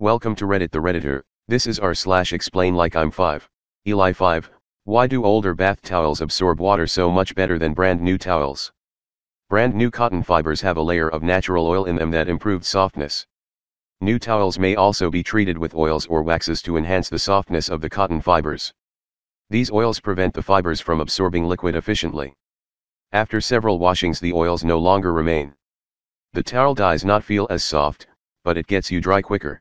Welcome to Reddit the Redditor, this is r slash explain like I'm 5, Eli 5, why do older bath towels absorb water so much better than brand new towels? Brand new cotton fibers have a layer of natural oil in them that improved softness. New towels may also be treated with oils or waxes to enhance the softness of the cotton fibers. These oils prevent the fibers from absorbing liquid efficiently. After several washings the oils no longer remain. The towel does not feel as soft, but it gets you dry quicker.